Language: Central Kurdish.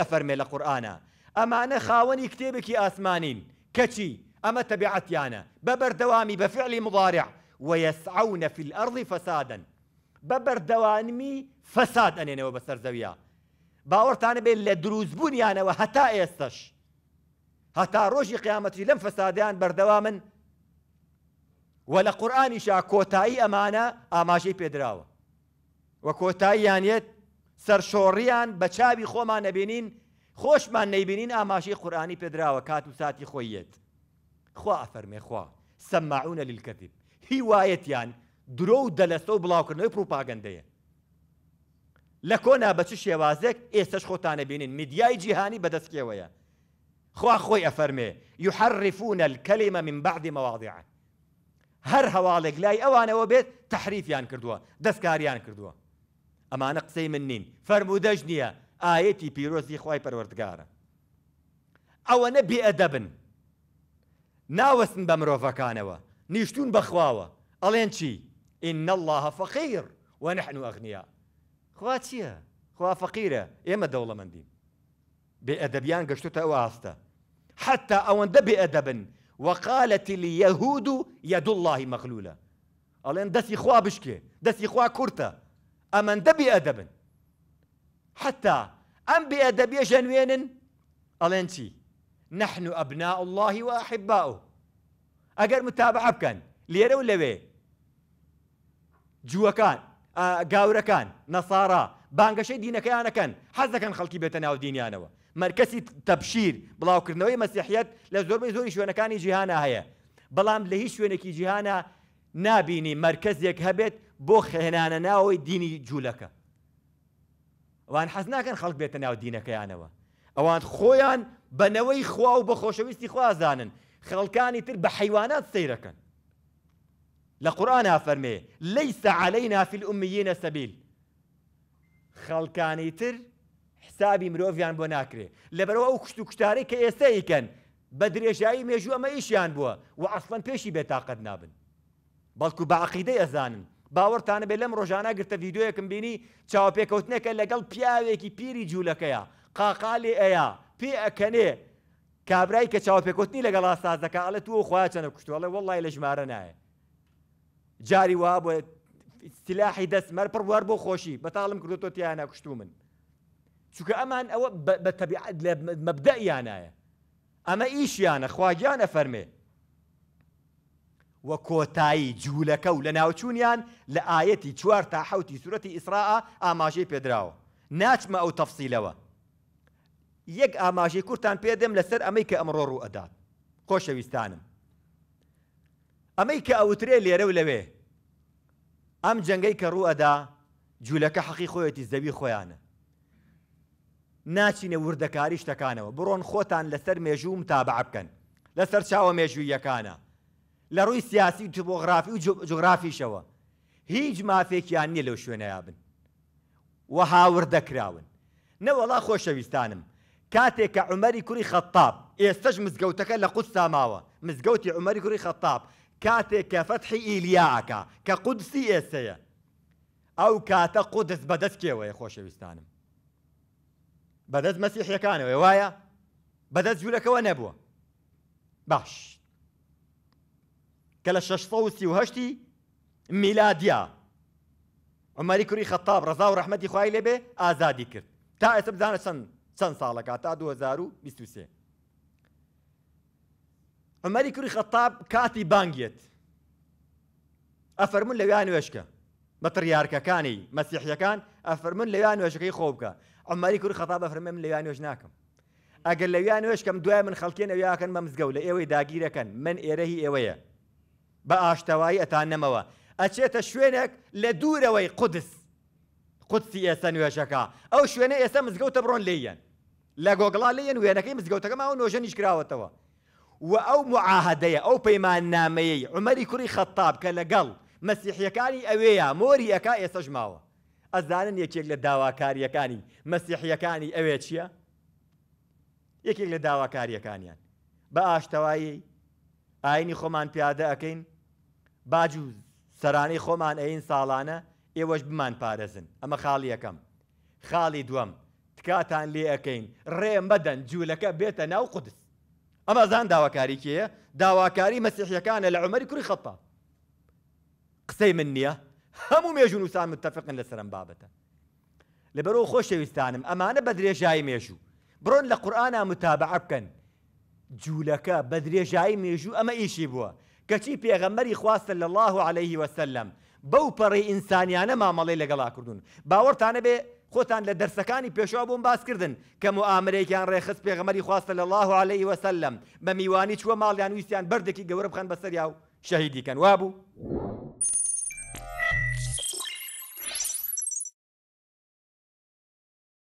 افرمي ئەفەرمێ اما انا خاوني كتابك کتێبێکی ئاسمانین کەچی ئەمە تەبیعەتیانە ببر دوامي بفعل مضارع ويسعون في الأرض فسادا ببر دوامي فساد أنينه وبسر زويا باورت انا بين لدروز بنيانا وهتا إستش هتا روشي قيامتي لم فسادان بردواما ولا قرآن شاكوتاي كوتاي أمانة آماشي بيدراو وكوتاي يعني سەرشۆڕیان بە چاوی خۆمان نەبینین خۆشمان نەیبینین ئاماشی قورآانی پێدراوە کات و ساتی خۆیەت خوا ئەفەرمێ خوا سەماعونە للکەتیب هیوایەتیان درۆ و دەلەستە و بڵاوکردنەوەی پروپاگەندەیە لە کۆنا بەچ شێوازێک ئێستش خۆتانە بینین میدیای جیهانی بەدەستکەوەیە خوا خۆی ئەفەرمێ یحرفونە کەلیمە من بعدی مەواضیعە هەر هەواڵێک لای ئەوانەوە بێت تحریفیان کردووە دەستکاریان کردووە اما قسەی منين فرمودجنيا فەرمودەژ نییە ئاەتی پیرۆزی خی او ئەوەنە بێئەدەبن ناوەستن بە مرۆڤەکانەوە نیشتون بەخواوە ئەڵێن چی ان الله فەقیر و نحن و ئەغنیا خوا چییە دوله فەقیرە ئێمە دەوڵەمەندیم بێئەدەبیان گەشتوتە حتى او حتا ئەوەندە بێئەدەبن وقالت اليهود يد الله مغلولة الين دسي خوا بشكي دسي خوا كورتا ئەمەندە بێئەدەبن حتا ئەم بێئەدەبیە ژەنوێنن ئەڵێن چی نەحن و ئەبنا اللهی و ئەحبا و ئەگەر متابع بکەن لێرە و لەوێ جووەکان گاورەکان نەسارا بانگەشەی دینەکەیانەکەن حەز دەکەن خەڵکی بێتە ناو دینیانەوە مرکزی تەبشیر بڵاوکردنەوەی مەسیحەت لە زۆربەی زۆری شوێنەکانی جیهانە هەیە بەڵام لە هیچ شوێنێکی جیهانە نابینی مرکزێک هەبێت بۆ خێنانە ناوەی دینی جوولەکە ئەوان حەز ناکەن خەڵک بێتە ناو دینەکەیانەوە ئەوان خۆیان بەنەوەی خوا و بە خۆشەویستی خوازانن خەڵکانی تر بە حیوانات سیرەکەن لە قورآنا فەرمێ لەیسە علەی نافیل ئومیینە سەبیل خەڵکانی تر حسابی مرۆڤیان بۆ ناکرێ لەبەرەوە ئەو کشت و کوشتارەی کە ئێستا یکەن بە درێژایی مێژوو ئەمە ئیشیان بووە و ئەسڵەن پێشی بێتاقەت نابن بەڵکو باقیدەی ئەزانن باوەڕتانە بێ لەم ڕۆژانە گرتە ڤیددیوەکەم بینی چاوپێکەوتنێکە لەگەڵ پیاوێکی پیری جوولەکەیە قاقالی ئەیە پێ ئەکەنێ کابرای کە چاوپێکوتنی لەگەڵ ئاسازەکە ئەڵە تو خواچەنە کوشتوڵێ وڵی لە ژمارە نایە جاری وا بۆ سلاحی دەستمەەر پڕوار بۆ خۆشی بەتاڵم کردو تۆ تیانە کوشتو من چونکە ئەمان ئەوە بە تەبیعات لە مەبدە یانایە ئەمە ئیشیانە خواگیانە فەرمێ وە کۆتایی جوولەکە و لە ناوچوونیان لە ئاەتی چوار تا حوتی سوەتی ئیسراء ئاماژەی پێدراوە ناچمە ئەو تەفسییلەوە یەک ئاماژەی کورتان پێدەم لەسەر ئەمەی کە ئەمڕۆ ڕوو ئەدات خۆشەویستانم ئەمەی کە ئەوترێ لێرە و لەوێ ئەم جەنگەی کە ڕوو ئەدا جوولەکە حەقی خۆیەتی زەوی خۆیانە ناچینە وردەکاری شتەکانەوە بڕۆن خۆتان لەسەر مێژوم تابع بکەن لەسەر چاوە مێژوویەکانە لە ڕووی سیاسی و جبۆغرافی و جغرافیشەوە هیچ مافێکیان نییە لەو شوێنەیە بن وە هاوردەکراون نەوەڵا خۆشەویستانم کاتێک کە عمەری کوری خەتاب ئێستش مزگەوتەکە لە قوت ساماوە مزگەوتی عمەری کوری خەتاب کاتێک کە فەتحی ئیلیاکە کە قودسی ئێسەیە ئەو کاتە قودس بەدەست کێوەیە خۆشەویستانم بەدەست مەسیحیەکانەوەی وایە بەدەست جوولەکەەوە نەبووە باش كلا شش صو وهشتي ميلاديا عمري كري خطاب رضا ورحمة إخوائي لبه آزادي كرت تا اسم زان سن سن صالك تا دو هزارو بستوسي عمري كري خطاب كاتي بانجيت أفرمون لو يعني وشكا بطرياركا كاني مسيحيا كان أفرمون لو يعني وشكا يخوبكا عمري كري خطاب أفرمون لو يعني وشناكم أقل لو يعني وشكا دوام من خلقين أو يعني ممزقولة إيوي داقيرا كان من إيرهي إيويا إيوي. بە ئاشتەوایی ئەتانەمەوە ئەچێتە شوێنێک لە دوورەوەی قودس قوتسی ئێستا نوێژەکە ئەو شوێنە ئێستا مزگەوتە بڕۆن لێیەن لە گۆگڵا لێن وێنەکەی مزگەوتەکە ماوە نۆژە نیشکراوەتەوە و ئەو معاهدەیە ئەو پەیمان نامەیەی عمەری کوری خەتاب کە لەگەڵ مەسیحیەکانی ئەوەیە مۆری ئەکا ئێسەش ماوە ئەزانن یەکێک لە داواکاریەکانی مەسیحیەکانی ئەوێ چییە؟ یەکێک لە داواکاریەکانیان بە ئاشتەوایی ئاینی خۆمان پیادە ئەەکەین باج و سەرانەی خۆمان ئەین ساڵانە ئێوەش بمان پارێزن ئەمە خاڵی یەکەم خاڵی دووەم تکاتان لێ ئەەکەین ڕێم بەدەن جوولەکە بێتە ناو قودس ئەمە زان داواکاری کێیە داواکاری مەسیحیەکانە لە عمەری کوری خەپە قسەی من نییە هەموو مێژون وسان متتەفقن لە سەرم بابەتە لەبەرەوە خۆشەویستانم ئەمانە بە درێژایی مێژوو بڕۆن لە قورآە متابع بکەن جوولەکە بە درێژایی مێژوو ئەمە ئیشی بووە کەچی پێغەمەری خواستە لە الله عليه وسلم بەو پەڕی ئینسانیانە مامەڵی لەگەڵا کردوون باوەڕتانە بێ خۆتان لە دەرسەکانی پێشوا بووم باسکردن کە و ئامرێکیان ڕێخست پێغەمەری خواستە لە الله عليه وسلم بە میوانی چوە ماڵیان ویسیان بردێکی گەورە بخەن بەسەریا و شەهیدیکەن وا بوو.